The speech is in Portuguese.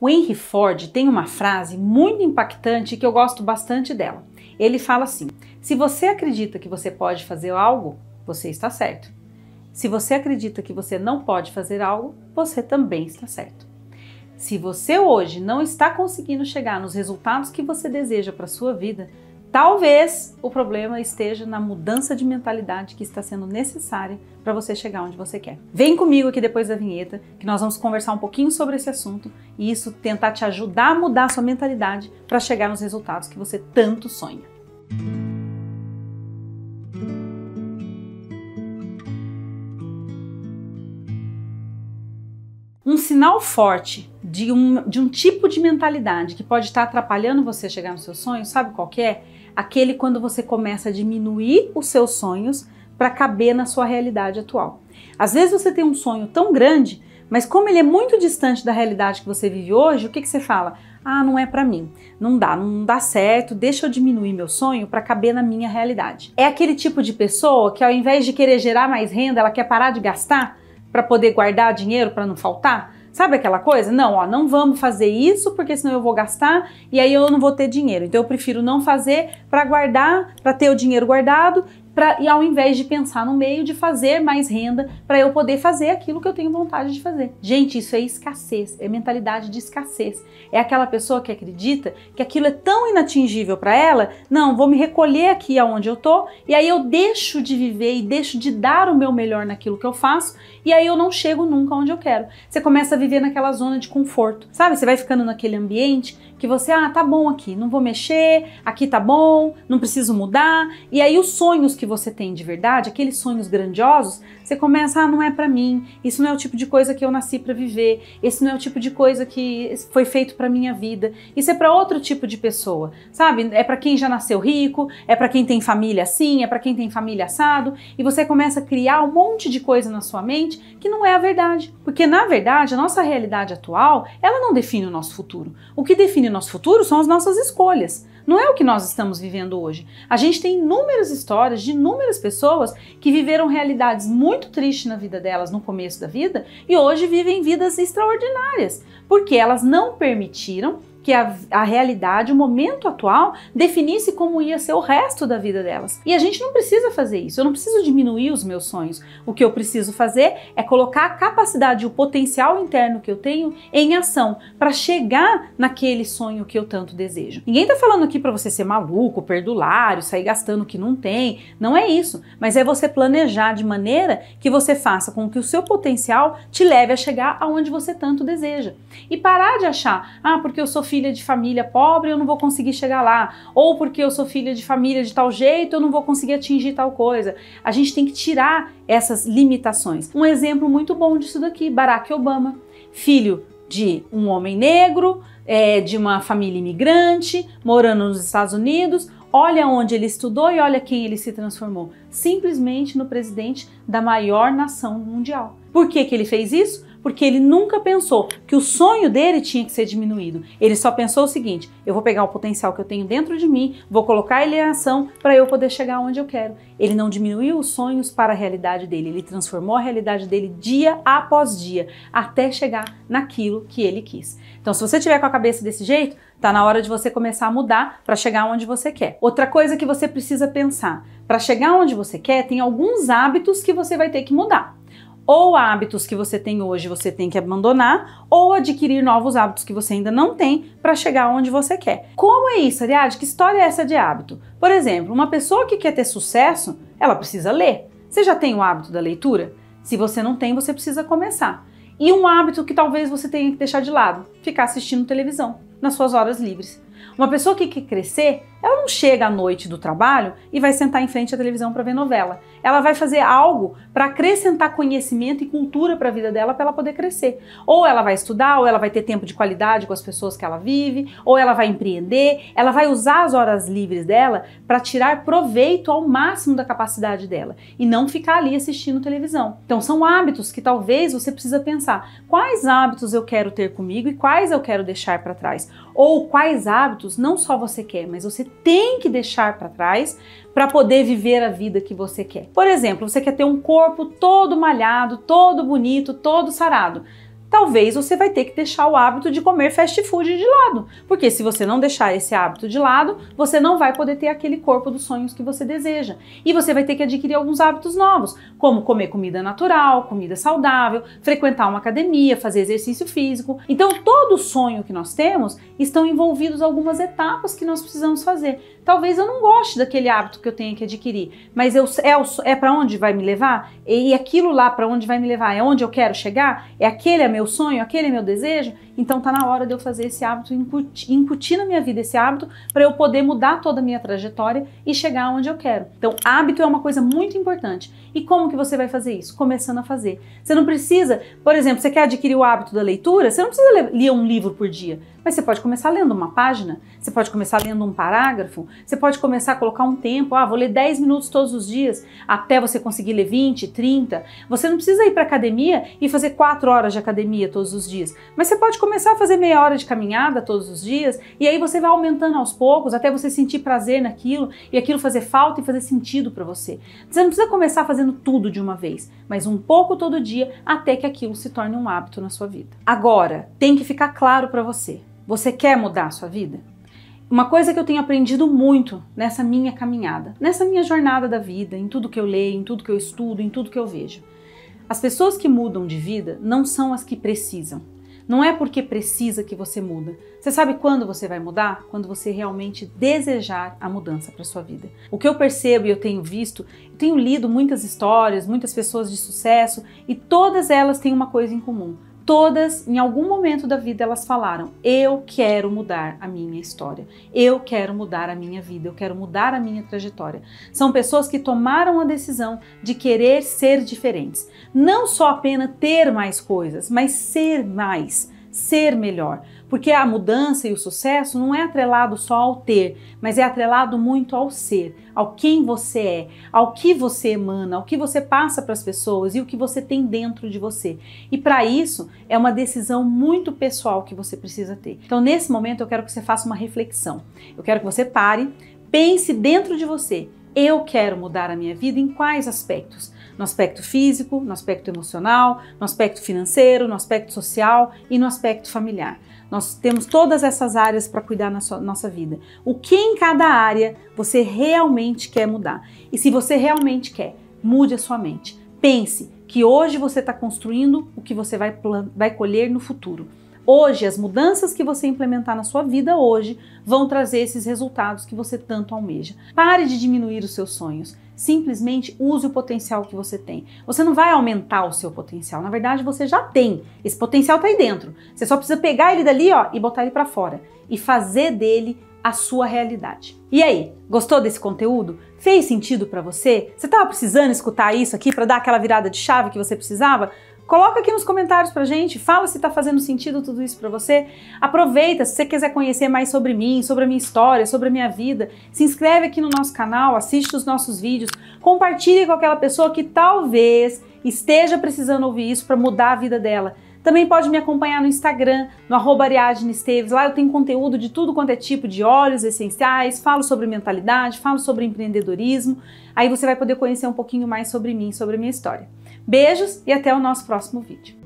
O Henry Ford tem uma frase muito impactante que eu gosto bastante dela. Ele fala assim: se você acredita que você pode fazer algo, você está certo. Se você acredita que você não pode fazer algo, você também está certo. Se você hoje não está conseguindo chegar nos resultados que você deseja para sua vida, Talvez o problema esteja na mudança de mentalidade que está sendo necessária para você chegar onde você quer. Vem comigo aqui depois da vinheta, que nós vamos conversar um pouquinho sobre esse assunto e isso tentar te ajudar a mudar a sua mentalidade para chegar nos resultados que você tanto sonha. um sinal forte de um, de um tipo de mentalidade que pode estar atrapalhando você chegar no seu sonho, sabe qual é? aquele quando você começa a diminuir os seus sonhos para caber na sua realidade atual. Às vezes você tem um sonho tão grande, mas como ele é muito distante da realidade que você vive hoje, o que, que você fala? Ah, não é para mim, não dá, não dá certo, deixa eu diminuir meu sonho para caber na minha realidade. É aquele tipo de pessoa que ao invés de querer gerar mais renda, ela quer parar de gastar para poder guardar dinheiro para não faltar. Sabe aquela coisa? Não, ó, não vamos fazer isso porque senão eu vou gastar e aí eu não vou ter dinheiro. Então eu prefiro não fazer para guardar, para ter o dinheiro guardado pra, e ao invés de pensar no meio de fazer mais renda para eu poder fazer aquilo que eu tenho vontade de fazer. Gente, isso é escassez, é mentalidade de escassez. É aquela pessoa que acredita que aquilo é tão inatingível para ela, não, vou me recolher aqui aonde eu tô e aí eu deixo de viver e deixo de dar o meu melhor naquilo que eu faço e aí eu não chego nunca onde eu quero. Você começa a viver naquela zona de conforto, sabe? Você vai ficando naquele ambiente que você, ah, tá bom aqui, não vou mexer, aqui tá bom, não preciso mudar. E aí os sonhos que você tem de verdade, aqueles sonhos grandiosos, você começa, ah, não é para mim, isso não é o tipo de coisa que eu nasci para viver, esse não é o tipo de coisa que foi feito para minha vida. Isso é para outro tipo de pessoa, sabe? É para quem já nasceu rico, é para quem tem família assim, é para quem tem família assado, e você começa a criar um monte de coisa na sua mente que não é a verdade, porque na verdade a nossa realidade atual, ela não define o nosso futuro. O que define o nosso futuro são as nossas escolhas. Não é o que nós estamos vivendo hoje. A gente tem inúmeras histórias de inúmeras pessoas que viveram realidades muito tristes na vida delas no começo da vida e hoje vivem vidas extraordinárias, porque elas não permitiram que a, a, realidade, o momento atual, definisse como ia ser o resto da vida delas. E a gente não precisa fazer isso, eu não preciso diminuir os meus sonhos. O que eu preciso fazer é colocar a capacidade e o potencial interno que eu tenho em ação para chegar naquele sonho que eu tanto desejo. Ninguém está falando aqui para você ser maluco, perdulário, sair gastando o que não tem, não é isso, mas é você planejar de maneira que você faça com que o seu potencial te leve a chegar aonde você tanto deseja. E parar de achar, ah, porque eu sou filha de família pobre, eu não vou conseguir chegar lá. Ou porque eu sou filha de família de tal jeito, eu não vou conseguir atingir tal coisa. A gente tem que tirar essas limitações. Um exemplo muito bom disso daqui, Barack Obama, filho de um homem negro, é, de uma família imigrante, morando nos Estados Unidos, olha onde ele estudou e olha quem ele se transformou. Simplesmente no presidente da maior nação mundial. Por que, que ele fez isso? porque ele nunca pensou que o sonho dele tinha que ser diminuído. Ele só pensou o seguinte: eu vou pegar o potencial que eu tenho dentro de mim, vou colocar ele em ação para eu poder chegar onde eu quero. Ele não diminuiu os sonhos para a realidade dele, ele transformou a realidade dele dia após dia até chegar naquilo que ele quis. Então, se você tiver com a cabeça desse jeito, Tá na hora de você começar a mudar para chegar onde você quer. Outra coisa que você precisa pensar, para chegar onde você quer, tem alguns hábitos que você vai ter que mudar ou hábitos que você tem hoje você tem que abandonar, ou adquirir novos hábitos que você ainda não tem para chegar onde você quer. Como é isso, Ariadne? Que história é essa de hábito? Por exemplo, uma pessoa que quer ter sucesso, ela precisa ler. Você já tem o hábito da leitura? Se você não tem, você precisa começar. E um hábito que talvez você tenha que deixar de lado: ficar assistindo televisão nas suas horas livres. Uma pessoa que quer crescer, ela não chega à noite do trabalho e vai sentar em frente à televisão para ver novela. Ela vai fazer algo para acrescentar conhecimento e cultura para a vida dela para ela poder crescer. Ou ela vai estudar, ou ela vai ter tempo de qualidade com as pessoas que ela vive, ou ela vai empreender, ela vai usar as horas livres dela para tirar proveito ao máximo da capacidade dela e não ficar ali assistindo televisão. Então são hábitos que talvez você precisa pensar. Quais hábitos eu quero ter comigo e quais eu quero deixar para trás? Ou quais hábitos hábitos não só você quer, mas você tem que deixar para trás para poder viver a vida que você quer. Por exemplo, você quer ter um corpo todo malhado, todo bonito, todo sarado talvez você vai ter que deixar o hábito de comer fast food de lado, porque se você não deixar esse hábito de lado, você não vai poder ter aquele corpo dos sonhos que você deseja. E você vai ter que adquirir alguns hábitos novos, como comer comida natural, comida saudável, frequentar uma academia, fazer exercício físico. Então, todo sonho que nós temos estão envolvidos algumas etapas que nós precisamos fazer talvez eu não goste daquele hábito que eu tenha que adquirir, mas eu, é, é para onde vai me levar? E, e aquilo lá para onde vai me levar? É onde eu quero chegar? É aquele é meu sonho? Aquele é meu desejo? Então tá na hora de eu fazer esse hábito, incutir, incutir na minha vida esse hábito para eu poder mudar toda a minha trajetória e chegar onde eu quero. Então hábito é uma coisa muito importante. E como que você vai fazer isso? Começando a fazer. Você não precisa, por exemplo, você quer adquirir o hábito da leitura, você não precisa ler um livro por dia. Mas você pode começar lendo uma página, você pode começar lendo um parágrafo, você pode começar a colocar um tempo, ah, vou ler 10 minutos todos os dias, até você conseguir ler 20, 30. Você não precisa ir para academia e fazer 4 horas de academia todos os dias, mas você pode começar a fazer meia hora de caminhada todos os dias e aí você vai aumentando aos poucos até você sentir prazer naquilo e aquilo fazer falta e fazer sentido para você. Você não precisa começar fazendo tudo de uma vez, mas um pouco todo dia até que aquilo se torne um hábito na sua vida. Agora, tem que ficar claro para você. Você quer mudar a sua vida? Uma coisa que eu tenho aprendido muito nessa minha caminhada, nessa minha jornada da vida, em tudo que eu leio, em tudo que eu estudo, em tudo que eu vejo. As pessoas que mudam de vida não são as que precisam. Não é porque precisa que você muda. Você sabe quando você vai mudar? Quando você realmente desejar a mudança para sua vida. O que eu percebo e eu tenho visto, eu tenho lido muitas histórias, muitas pessoas de sucesso e todas elas têm uma coisa em comum todas, em algum momento da vida, elas falaram: Eu quero mudar a minha história, eu quero mudar a minha vida, eu quero mudar a minha trajetória. São pessoas que tomaram a decisão de querer ser diferentes. Não só apenas ter mais coisas, mas ser mais ser melhor. Porque a mudança e o sucesso não é atrelado só ao ter, mas é atrelado muito ao ser, ao quem você é, ao que você emana, ao que você passa para as pessoas e o que você tem dentro de você. E para isso é uma decisão muito pessoal que você precisa ter. Então, nesse momento, eu quero que você faça uma reflexão. Eu quero que você pare, pense dentro de você. Eu quero mudar a minha vida em quais aspectos? no aspecto físico, no aspecto emocional, no aspecto financeiro, no aspecto social e no aspecto familiar. Nós temos todas essas áreas para cuidar na sua, nossa vida. O que em cada área você realmente quer mudar? E se você realmente quer, mude a sua mente. Pense que hoje você está construindo o que você vai, vai colher no futuro. Hoje, as mudanças que você implementar na sua vida hoje vão trazer esses resultados que você tanto almeja. Pare de diminuir os seus sonhos. Simplesmente use o potencial que você tem. Você não vai aumentar o seu potencial. Na verdade, você já tem. Esse potencial está aí dentro. Você só precisa pegar ele dali, ó, e botar ele para fora e fazer dele a sua realidade. E aí, gostou desse conteúdo? Fez sentido para você? Você estava precisando escutar isso aqui para dar aquela virada de chave que você precisava? Coloca aqui nos comentários pra gente, fala se tá fazendo sentido tudo isso para você. Aproveita, se você quiser conhecer mais sobre mim, sobre a minha história, sobre a minha vida, se inscreve aqui no nosso canal, assiste os nossos vídeos, compartilhe com aquela pessoa que talvez esteja precisando ouvir isso para mudar a vida dela. Também pode me acompanhar no Instagram, no arroba Ariadne Esteves. Lá eu tenho conteúdo de tudo quanto é tipo de óleos essenciais, falo sobre mentalidade, falo sobre empreendedorismo. Aí você vai poder conhecer um pouquinho mais sobre mim, sobre a minha história. Beijos e até o nosso próximo vídeo.